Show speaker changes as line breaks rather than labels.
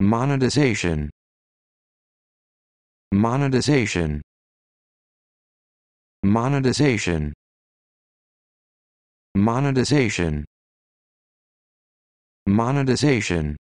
monetization monetization monetization monetization monetization